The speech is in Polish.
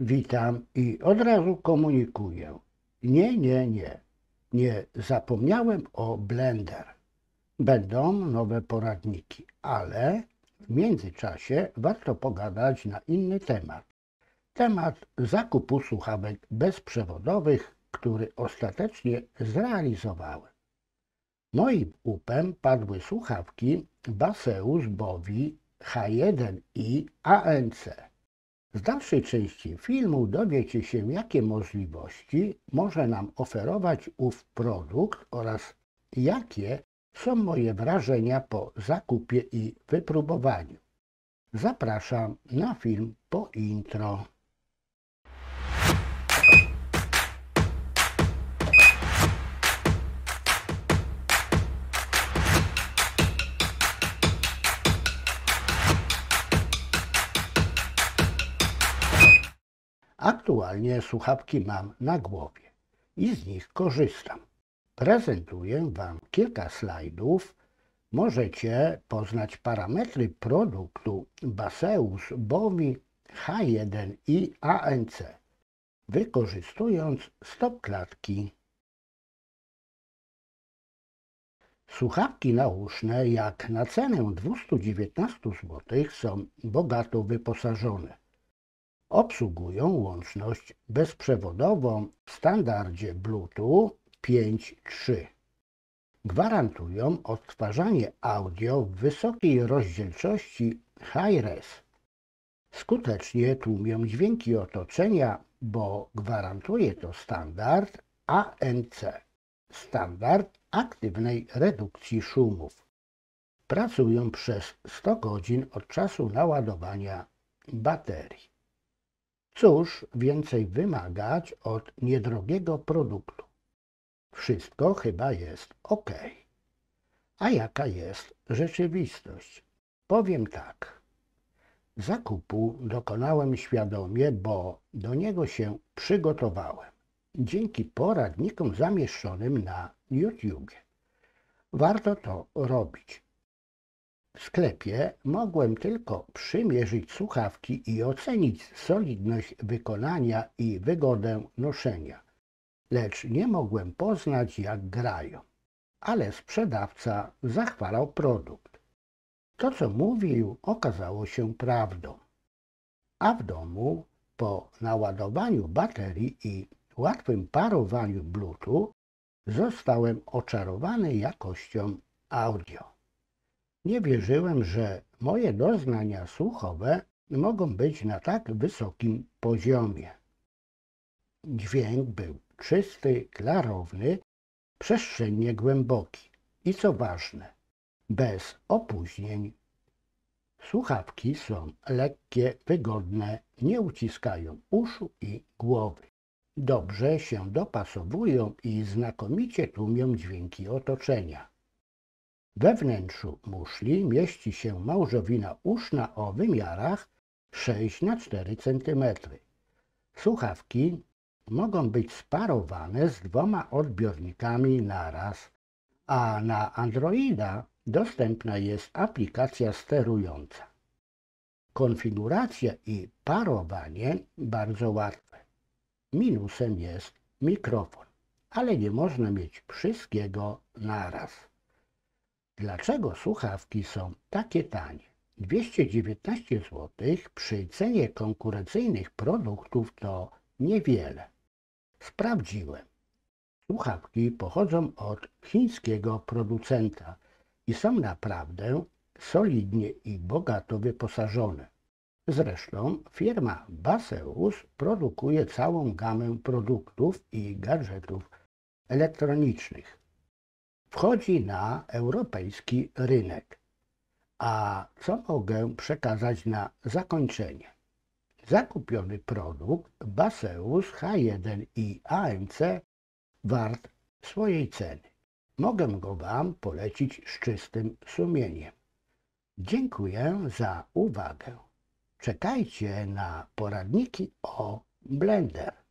witam i od razu komunikuję. Nie, nie, nie. Nie zapomniałem o Blender. Będą nowe poradniki, ale w międzyczasie warto pogadać na inny temat. Temat zakupu słuchawek bezprzewodowych, który ostatecznie zrealizowałem. Moim upem padły słuchawki Baseus Bowi H1i ANC. W dalszej części filmu dowiecie się, jakie możliwości może nam oferować ów produkt oraz jakie są moje wrażenia po zakupie i wypróbowaniu. Zapraszam na film po intro. Aktualnie słuchawki mam na głowie i z nich korzystam. Prezentuję Wam kilka slajdów. Możecie poznać parametry produktu Baseus Bowi H1 i ANC, wykorzystując klatki. Słuchawki nauszne jak na cenę 219 zł są bogato wyposażone obsługują łączność bezprzewodową w standardzie Bluetooth 5.3. Gwarantują odtwarzanie audio w wysokiej rozdzielczości Hi-Res. Skutecznie tłumią dźwięki otoczenia, bo gwarantuje to standard ANC, standard aktywnej redukcji szumów. Pracują przez 100 godzin od czasu naładowania baterii. Cóż więcej wymagać od niedrogiego produktu? Wszystko chyba jest ok. A jaka jest rzeczywistość? Powiem tak. Zakupu dokonałem świadomie, bo do niego się przygotowałem dzięki poradnikom zamieszczonym na YouTube. Warto to robić. W sklepie mogłem tylko przymierzyć słuchawki i ocenić solidność wykonania i wygodę noszenia, lecz nie mogłem poznać jak grają. Ale sprzedawca zachwalał produkt. To, co mówił, okazało się prawdą. A w domu, po naładowaniu baterii i łatwym parowaniu Bluetooth, zostałem oczarowany jakością audio. Nie wierzyłem, że moje doznania słuchowe mogą być na tak wysokim poziomie. Dźwięk był czysty, klarowny, przestrzennie głęboki i co ważne, bez opóźnień. Słuchawki są lekkie, wygodne, nie uciskają uszu i głowy. Dobrze się dopasowują i znakomicie tłumią dźwięki otoczenia. We wnętrzu muszli mieści się małżowina uszna o wymiarach 6 na 4 cm. Słuchawki mogą być sparowane z dwoma odbiornikami naraz, a na Androida dostępna jest aplikacja sterująca. Konfiguracja i parowanie bardzo łatwe. Minusem jest mikrofon, ale nie można mieć wszystkiego naraz. Dlaczego słuchawki są takie tanie? 219 zł przy cenie konkurencyjnych produktów to niewiele. Sprawdziłem. Słuchawki pochodzą od chińskiego producenta i są naprawdę solidnie i bogato wyposażone. Zresztą firma Baseus produkuje całą gamę produktów i gadżetów elektronicznych wchodzi na europejski rynek. A co mogę przekazać na zakończenie? Zakupiony produkt Baseus H1 i AMC wart swojej ceny. Mogę go Wam polecić z czystym sumieniem. Dziękuję za uwagę. Czekajcie na poradniki o Blender.